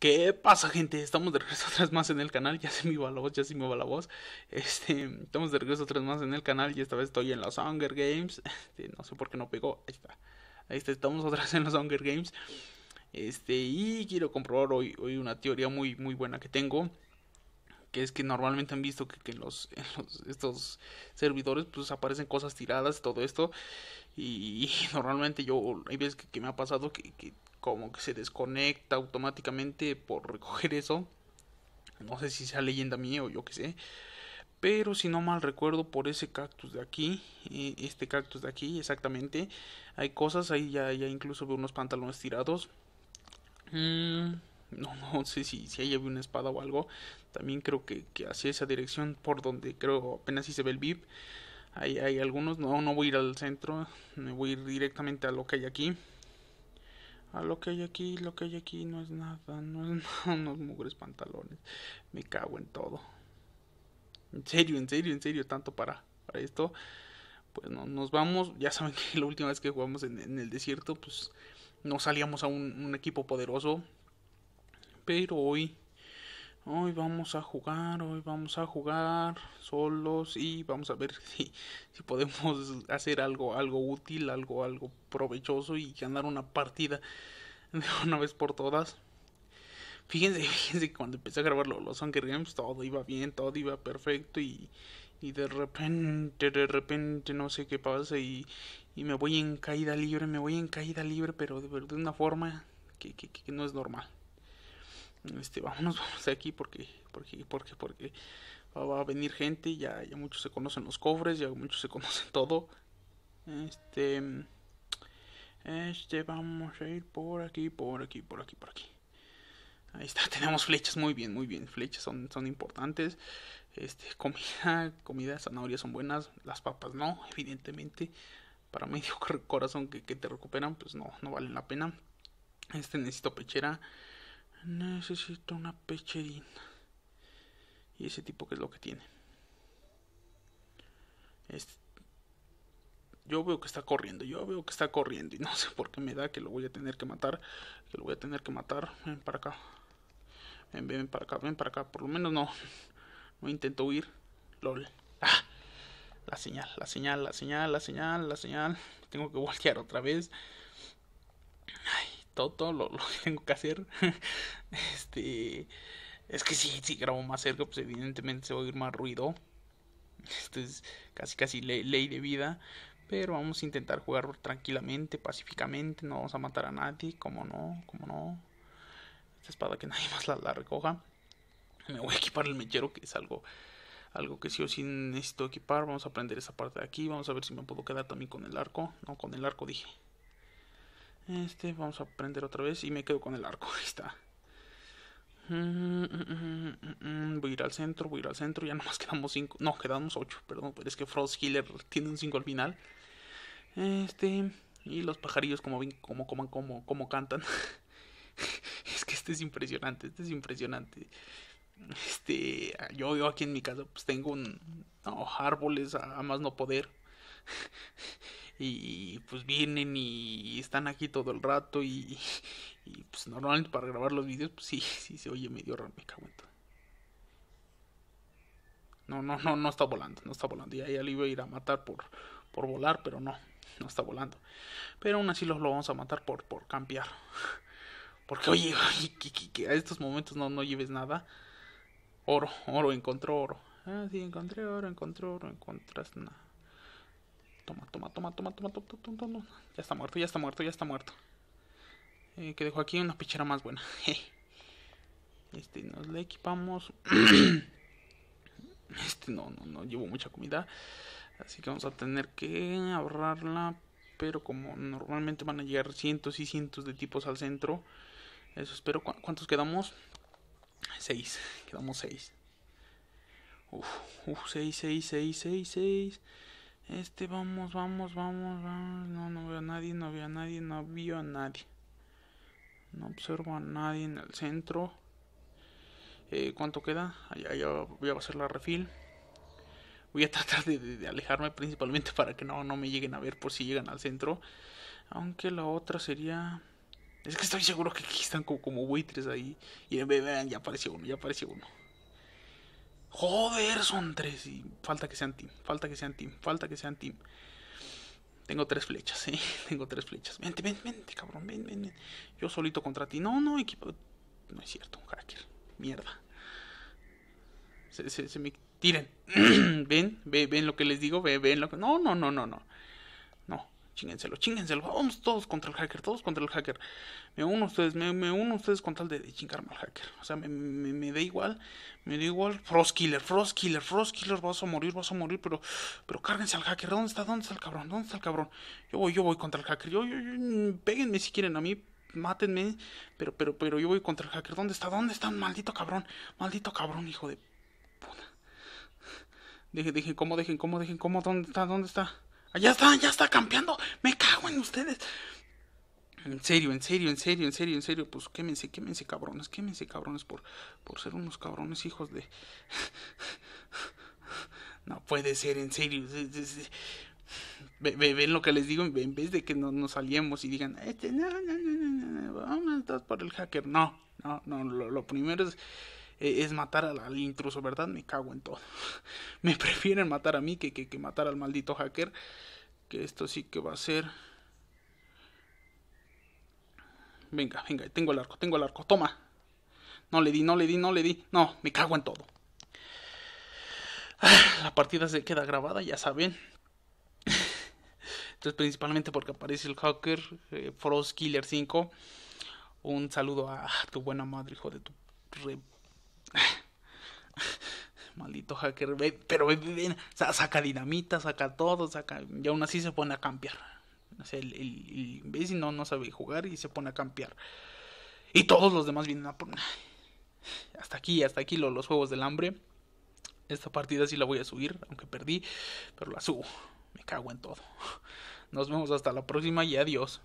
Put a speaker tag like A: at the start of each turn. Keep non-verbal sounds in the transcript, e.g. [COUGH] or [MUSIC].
A: ¿Qué pasa, gente? Estamos de regreso [LAUGHS] otra vez más en el canal. Ya se me iba la voz, ya se me va la voz. Este, estamos de regreso otra vez más en el canal y esta vez estoy en los Hunger Games. [LAUGHS] Este, no sé por qué no pegó. Ahí está. Ahí está, estamos otra vez en los Hunger Games. Este, y quiero comprobar hoy, hoy una teoría muy, muy buena que tengo. Que es que normalmente han visto que, [LAUGHS] en, los, estos servidores pues aparecen cosas tiradas, todo esto. Y, normalmente yo, hay veces que, me ha pasado que como que se desconecta automáticamente por recoger eso. No sé si sea leyenda mía o yo qué sé. Pero si no mal recuerdo, por ese cactus de aquí, eh, este cactus de aquí, exactamente, hay cosas, ahí ya, ya incluso veo unos pantalones tirados. Mm, no, [LAUGHS] no sé si, si ahí había una espada o algo. También creo que, que, hacia esa dirección, por donde creo apenas si se ve el VIP. Ahí hay algunos, no, no voy a ir al centro, me voy a ir directamente a lo que hay aquí a lo que hay aquí, lo que hay aquí no es nada, no es [LAUGHS] unos mugres pantalones. Me cago en todo. En serio, en serio, en serio, tanto para, para esto. Pues no, nos vamos. Ya saben que [LAUGHS] la última vez que jugamos en, el desierto, pues no salíamos a un equipo poderoso. Pero hoy hoy vamos a jugar, hoy vamos a jugar solos y vamos a ver [LAUGHS] si, si podemos hacer algo, algo útil, algo, algo provechoso y ganar una partida [LAUGHS] de una vez por todas. Fíjense, [LAUGHS] fíjense que cuando empecé a grabar los Hunger Games todo iba bien, todo iba perfecto y, de repente, de repente no sé qué pasa y, me voy en caída libre, me voy en caída libre, pero de, de una forma que no es normal este, vámonos, [LAUGHS] vamos de aquí porque, porque, porque, porque va, a venir gente, ya, ya muchos se conocen los cofres, ya muchos se [LAUGHS] conocen todo. Este, este, vamos a ir por aquí, por aquí, por aquí, por aquí. Ahí está, [LAUGHS] tenemos flechas, muy bien, muy bien. Flechas son, son importantes. Este, comida, comida, zanahorias son buenas, las papas no, evidentemente. Para medio corazón que, que te recuperan, pues no, no valen la pena. Este necesito pechera. Necesito una pecherina. Y ese tipo que es lo que tiene. yo veo que está corriendo, yo veo que está corriendo. Y no sé por qué me da que lo voy a tener que matar. Que lo voy a tener que matar. Ven para acá. Ven, ven para acá, ven para acá. Por lo menos no. No intento huir. LOL. la señal, la señal, la señal, la señal, la señal. Tengo que voltear otra vez todo, lo, que [LAUGHS] tengo que hacer. [LAUGHS] este. Es que si, grabo más cerca, pues evidentemente se va a oír más ruido. Esto es casi, casi ley, de vida. Pero vamos a intentar jugar tranquilamente, pacíficamente. No vamos a matar a nadie, como no, como no. Esta espada que nadie [LAUGHS] más la, recoja. Me voy a equipar el mechero, que es algo algo que sí o sí necesito equipar. Vamos a aprender esa parte de aquí. Vamos a ver si me puedo quedar también con el arco. No, con el arco dije. Este, vamos a prender otra vez y me quedo con el arco. [LAUGHS] Ahí está. Mm, voy a ir al centro, voy a ir al centro. Ya nomás quedamos 5. No, quedamos 8, perdón. Pero pues es que Frost Healer tiene un 5 al final. Este. Y los pajarillos, como ven, como coman, como, como cantan. [LAUGHS] es que este es impresionante, este es impresionante. Este. Yo, yo aquí en mi casa, pues tengo un. No, árboles a más no poder. [LAUGHS] y pues vienen y están aquí todo el rato y, [LAUGHS] pues normalmente para grabar los vídeos pues sí, sí se oye medio raro, me cago No, no, no, no está volando, no está volando. Ya, ya iba a ir a matar por, por volar, pero no, no está volando. Pero aún así los lo vamos a matar por, por [LAUGHS] Porque oye, que, a estos momentos no, no lleves nada. Oro, oro, encontró oro. Ah, sí, encontré oro, encontró oro, encontras nada. Toma, toma, toma, toma, toma, toma, toma, toma. Ya está muerto, ya está muerto, ya está muerto. Eh, que dejó aquí una pichera más buena. [LAUGHS] Este, nos le equipamos. [CLEARS THROAT] Este, no, no, no, llevo mucha comida. Así que vamos a tener que ahorrarla. Pero como normalmente van a llegar cientos y cientos de tipos al centro. Eso espero. ¿Cuántos quedamos? Seis. Quedamos seis. Uf, uf, seis, seis, seis, seis, seis. Este, vamos, vamos, vamos, No, no veo a nadie, no veo a nadie, no veo a nadie. No observo a nadie en el centro. Eh, ¿Cuánto queda? Allá, voy a hacer la refil. Voy a [LAUGHS] tratar de, alejarme principalmente para que no, no me lleguen a ver por si llegan al centro. Aunque la otra sería... Es que estoy seguro que aquí están como, buitres ahí. Y vean, ya apareció uno, ya apareció uno. Joder, son tres. Y falta que sean team. Falta que sean team. Falta que sean team. Tengo tres flechas, eh. [LAUGHS] Tengo tres flechas. Vente, vente, vente, cabrón. Ven, ven, ven. Yo solito contra ti. No, no, equipo. No es cierto, un hacker. Mierda. Se, me. Tiren. [CLEARS THROAT] ven, ven ven lo que les digo. Ven, ven lo que. No, no, no, no, no chíngenselo, chíngenselo, vamos todos contra el hacker, todos contra el hacker. Me uno a ustedes, me, uno a ustedes con tal de, chingar chingarme al hacker. O sea, me, da igual, me da igual. Frostkiller, Frostkiller, Frost vas a morir, vas a morir, pero, pero cárguense al hacker. ¿Dónde está? ¿Dónde está el cabrón? ¿Dónde está el cabrón? Yo voy, yo voy contra el hacker. Yo, yo, yo péguenme si quieren a mí, mátenme, pero, pero, pero yo voy contra el hacker. ¿Dónde está? ¿Dónde está? Maldito cabrón, maldito cabrón, hijo de puta. Dejen, dejen, cómo, dejen, cómo, dejen, cómo, ¿dónde está? ¿Dónde está? Allá está, ya está campeando. Me cago en ustedes. En serio, en serio, en serio, en serio, en serio. Pues quémense, quémense cabrones, quémense cabrones por, por ser unos cabrones hijos de... [LAUGHS] No puede ser, en serio. Ven lo que les digo, en vez de que no, nos salíamos y digan, este, no, no, no, no, no, vamos por el hacker. No, no, no, lo, lo primero es e-, es matar al, intruso, ¿verdad? Me cago en todo. [LAUGHS] Me prefieren matar a mí que, que, matar al maldito hacker. Que esto sí que va a ser... Venga, venga, tengo el arco, tengo el arco, toma. No le di, no le di, no le di. No, me cago en todo. Ah, la partida se queda grabada, ya saben. Entonces, principalmente porque aparece el hacker eh, Frost Killer 5. Un saludo a tu buena madre, hijo de tu [LAUGHS] Maldito hacker, pero saca dinamita, saca todo, saca. Y aún así se pone a campear. el, no, sabe jugar y se pone a campear. Y todos los demás vienen a poner. Hasta aquí, hasta aquí los juegos del hambre. Esta partida sí la voy a subir, aunque perdí, pero la subo. Me cago en todo. Nos vemos hasta la próxima y adiós.